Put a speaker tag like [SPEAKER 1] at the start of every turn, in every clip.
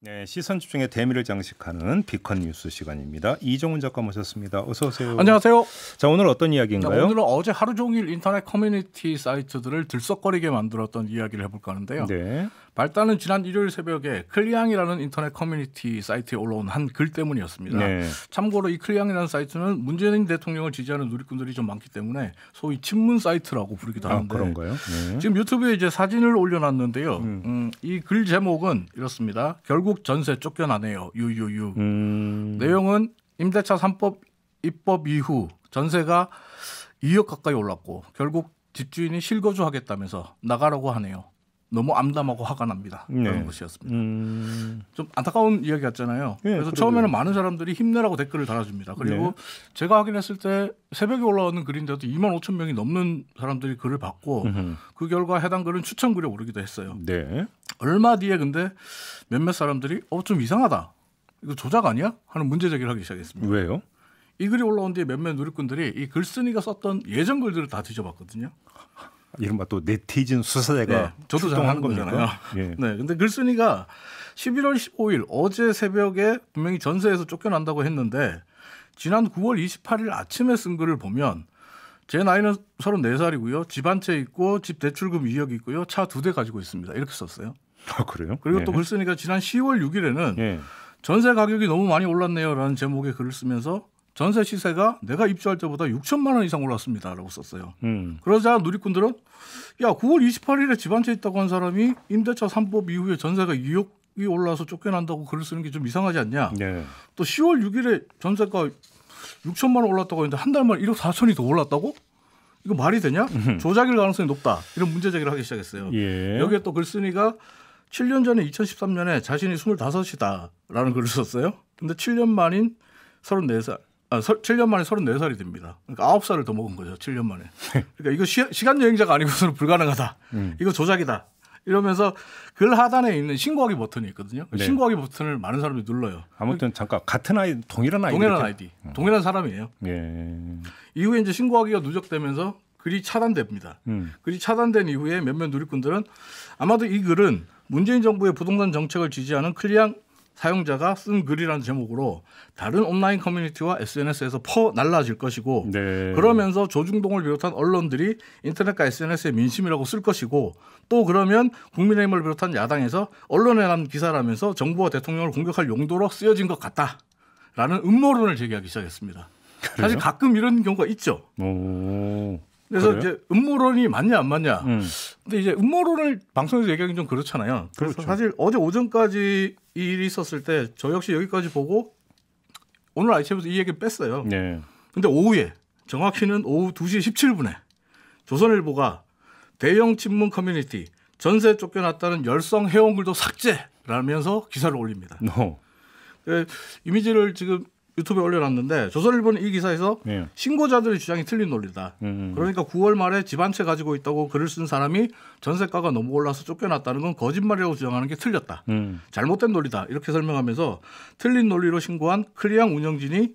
[SPEAKER 1] 네, 시선 집중의 대미를 장식하는 비컨 뉴스 시간입니다. 이정훈 작가 모셨습니다. 어서 오세요. 안녕하세요. 자, 오늘 어떤 이야기인가요? 오늘은 어제 하루 종일 인터넷 커뮤니티 사이트들을 들썩거리게 만들었던 이야기를 해볼까 하는데요. 네. 발단은 지난 일요일 새벽에 클리앙이라는 인터넷 커뮤니티 사이트에 올라온 한 글 때문이었습니다. 네. 참고로 이 클리앙이라는 사이트는 문재인 대통령을 지지하는 누리꾼들이 좀 많기 때문에 소위 친문 사이트라고 부르기도 아, 하는데 아, 그런가요? 네. 지금 유튜브에 이제 사진을 올려놨는데요. 음. 음, 이글 제목은 이렇습니다. 결국 결국 전세 쫓겨나네요. 유유유. 음... 내용은 임대차 3법 입법 이후 전세가 2억 가까이 올랐고 결국 집주인이 실거주하겠다면서 나가라고 하네요. 너무 암담하고 화가 납니다. 네. 그런 것이었습니다. 음... 좀 안타까운 이야기 같잖아요. 네, 그래서 그러게요. 처음에는 많은 사람들이 힘내라고 댓글을 달아줍니다. 그리고 네. 제가 확인했을 때 새벽에 올라오는 글인데도 2만 5천 명이 넘는 사람들이 글을 받고 음흠. 그 결과 해당 글은 추천 글에 오르기도 했어요. 네. 얼마 뒤에 근데 몇몇 사람들이 어 좀 이상하다. 이거 조작 아니야? 하는 문제 제기를 하기 시작했습니다. 왜요? 이 글이 올라온 뒤에 몇몇 누리꾼들이 이 글쓴이가 썼던 예전 글들을 다 뒤져봤거든요. 이른바 또 네티즌 수사대가 네, 저도 잘하한 거잖아요. 예. 네, 근데 글쓴이가 11월 15일 어제 새벽에 분명히 전세에서 쫓겨난다고 했는데 지난 9월 28일 아침에 쓴 글을 보면 제 나이는 34살이고요. 집 한 채 있고 집 대출금 2억 있고요. 차 두 대 가지고 있습니다. 이렇게 썼어요. 아, 그래요? 그리고 예. 또 글쓴이가 지난 10월 6일에는 예. 전세 가격이 너무 많이 올랐네요라는 제목의 글을 쓰면서 전세 시세가 내가 입주할 때보다 6천만 원 이상 올랐습니다라고 썼어요. 음. 그러자 누리꾼들은 야 9월 28일에 집한채 있다고 한 사람이 임대차 3법 이후에 전세가 2억 이 올라서 쫓겨난다고 글을 쓰는 게 좀 이상하지 않냐. 네. 또 10월 6일에 전세가 6천만 원 올랐다고 했는데 한 달 만에 1억 4천이 더 올랐다고? 이거 말이 되냐? 음흠. 조작일 가능성이 높다. 이런 문제 제기를 하기 시작했어요. 예. 여기에 또 글쓴이가 7년 전에 2013년에 자신이 25이다라는 글을 썼어요. 근데 7년 만인 34살, 아, 7년 만에 34살이 됩니다. 그러니까 9살을 더 먹은 거죠. 7년 만에. 네. 그러니까 이거 시, 간 여행자가 아니고서는 불가능하다. 음. 이거 조작이다. 이러면서 글 하단에 있는 신고하기 버튼이 있거든요. 그 네. 신고하기 버튼을 많은 사람이 눌러요. 아무튼 잠깐 같은 아이 동일한 아이디 동일한 아이디 음. 동일한 사람이에요. 예. 이후에 이제 신고하기가 누적되면서 글이 차단됩니다. 음. 글이 차단된 이후에 몇몇 누리꾼들은 아마도 이 글은 문재인 정부의 부동산 정책을 지지하는 클리앙 사용자가 쓴 글이라는 제목으로 다른 온라인 커뮤니티와 SNS에서 퍼 날라질 것이고 네. 그러면서 조중동을 비롯한 언론들이 인터넷과 SNS의 민심이라고 쓸 것이고 또 그러면 국민의힘을 비롯한 야당에서 언론에 난 기사라면서 정부와 대통령을 공격할 용도로 쓰여진 것 같다라는 음모론을 제기하기 시작했습니다. 그래요? 사실 가끔 이런 경우가 있죠. 오. 그래서 그래요? 이제 음모론이 맞냐 안 맞냐. 음. 근데 이제 음모론을 방송에서 얘기하기 좀 그렇잖아요. 그렇죠 사실 어제 오전까지 일이 있었을 때 저 역시 여기까지 보고 오늘 아침에서 이 얘기 를 뺐어요. 네. 근데 오후에 정확히는 오후 2시 17분에 조선일보가 대형 친문 커뮤니티 전세 쫓겨났다는 열성 회원글도 삭제라면서 기사를 올립니다. n 그 이미지를 지금 유튜브에 올려놨는데 조선일보는 이 기사에서 네. 신고자들의 주장이 틀린 논리다. 음, 그러니까 9월 말에 집 한 채 가지고 있다고 글을 쓴 사람이 전세가가 너무 올라서 쫓겨났다는 건 거짓말이라고 주장하는 게 틀렸다. 음. 잘못된 논리다. 이렇게 설명하면서 틀린 논리로 신고한 클리앙 운영진이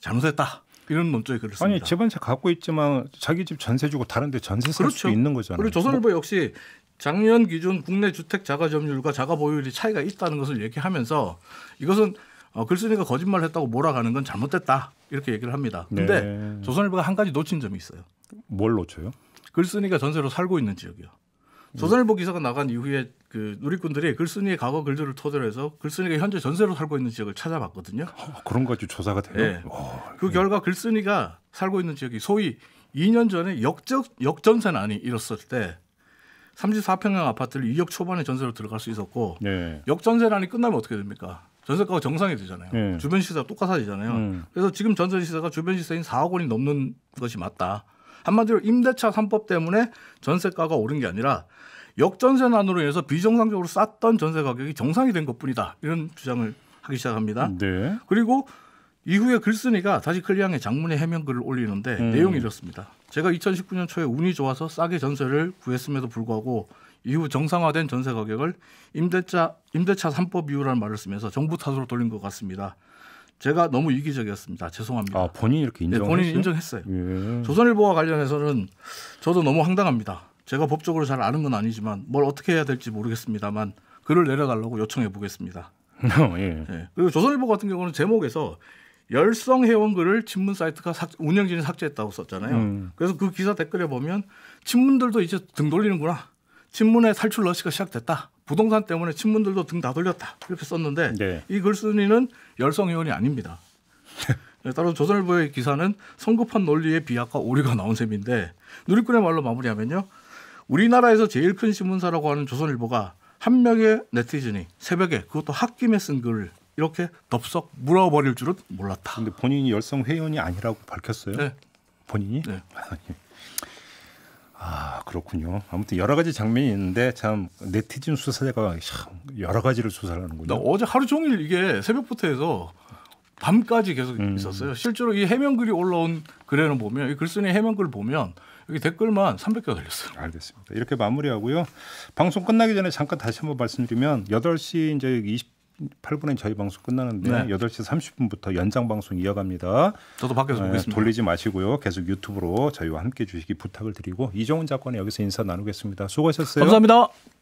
[SPEAKER 1] 잘못했다. 이런 논조의 글을 씁니다. 아니 집은 잘 갖고 있지만 자기 집 전세 주고 다른데 전세 살 그렇죠. 수도 있는 거잖아요. 그리고 조선일보 역시 작년 기준 국내 주택 자가 점유율과 자가 보유율이 차이가 있다는 것을 얘기하면서 이것은 어, 글쓴이가 거짓말을 했다고 몰아가는 건 잘못됐다 이렇게 얘기를 합니다. 그런데 네. 조선일보가 한 가지 놓친 점이 있어요. 뭘 놓쳐요? 글쓴이가 전세로 살고 있는 지역이요. 조선일보 기사가 나간 이후에 그 누리꾼들이 글쓴이의 과거 글들을 토대로 해서 글쓴이가 현재 전세로 살고 있는 지역을 찾아봤거든요. 어, 그런 것까지 조사가 돼요? 네. 오, 어, 그 예. 결과 글쓴이가 살고 있는 지역이 소위 2년 전에 역적, 역전세난이 일었을 때 34평형 아파트를 2억 초반에 전세로 들어갈 수 있었고 네. 역전세난이 끝나면 어떻게 됩니까? 전세가가 정상이 되잖아요. 네. 주변 시세가 똑같아지잖아요. 음. 그래서 지금 전세 시세가 주변 시세인 4억 원이 넘는 것이 맞다. 한마디로 임대차 3법 때문에 전세가가 오른 게 아니라 역전세난으로 인해서 비정상적으로 쌌던 전세 가격이 정상이 된 것뿐이다. 이런 주장을 하기 시작합니다. 네. 그리고 이후에 글쓴이가 다시 클리앙의 장문의 해명글을 올리는데 음. 내용이 이렇습니다. 제가 2019년 초에 운이 좋아서 싸게 전세를 구했음에도 불구하고 이후 정상화된 전세 가격을 임대차 임대차 3법 이후라는 말을 쓰면서 정부 탓으로 돌린 것 같습니다. 제가 너무 이기적이었습니다. 죄송합니다. 아, 본인 이렇게 인정 네, 본인이 인정했어요. 예. 조선일보와 관련해서는 저도 너무 황당합니다. 제가 법적으로 잘 아는 건 아니지만 뭘 어떻게 해야 될지 모르겠습니다만 글을 내려달라고 요청해 보겠습니다. 어, 예. 예. 그리고 조선일보 같은 경우는 제목에서 열성 회원글을 친문 사이트가 삭, 운영진이 삭제했다고 썼잖아요. 음. 그래서 그 기사 댓글에 보면 친문들도 이제 등 돌리는구나. 친문의 살출 러시가 시작됐다. 부동산 때문에 친문들도 등 다 돌렸다. 이렇게 썼는데 네. 이 글쓴이는 열성 의원이 아닙니다. 네, 따라서 조선일보의 기사는 성급한 논리에 비약과 오류가 나온 셈인데 누리꾼의 말로 마무리하면요. 우리나라에서 제일 큰 신문사라고 하는 조선일보가 한 명의 네티즌이 새벽에 그것도 홧김에 쓴 글을 이렇게 덥석 물어버릴 줄은 몰랐다. 근데 본인이 열성 회원이 아니라고 밝혔어요. 네. 본인이? 네. 아, 예. 아 그렇군요. 아무튼 여러 가지 장면이 있는데 참 네티즌 수사자가 참 여러 가지를 수사를 하는군요. 어제 하루 종일 이게 새벽부터 해서 밤까지 계속 음. 있었어요. 실제로 이 해명글이 올라온 글에는 보면 이 글쓴이 해명글 보면 여기 댓글만 3 0 0개 달렸어요. 알겠습니다. 이렇게 마무리하고요. 방송 끝나기 전에 잠깐 다시 한번 말씀드리면 8시 이제 20 8분에 저희 방송 끝나는데 네. 8시 30분부터 연장 방송 이어갑니다.
[SPEAKER 2] 저도 밖에서 네, 보겠습니다. 예,
[SPEAKER 1] 돌리지 마시고요. 계속 유튜브로 저희와 함께 해 주시기 부탁을 드리고 이정훈 작가는 여기서 인사 나누겠습니다. 수고하셨어요. 감사합니다.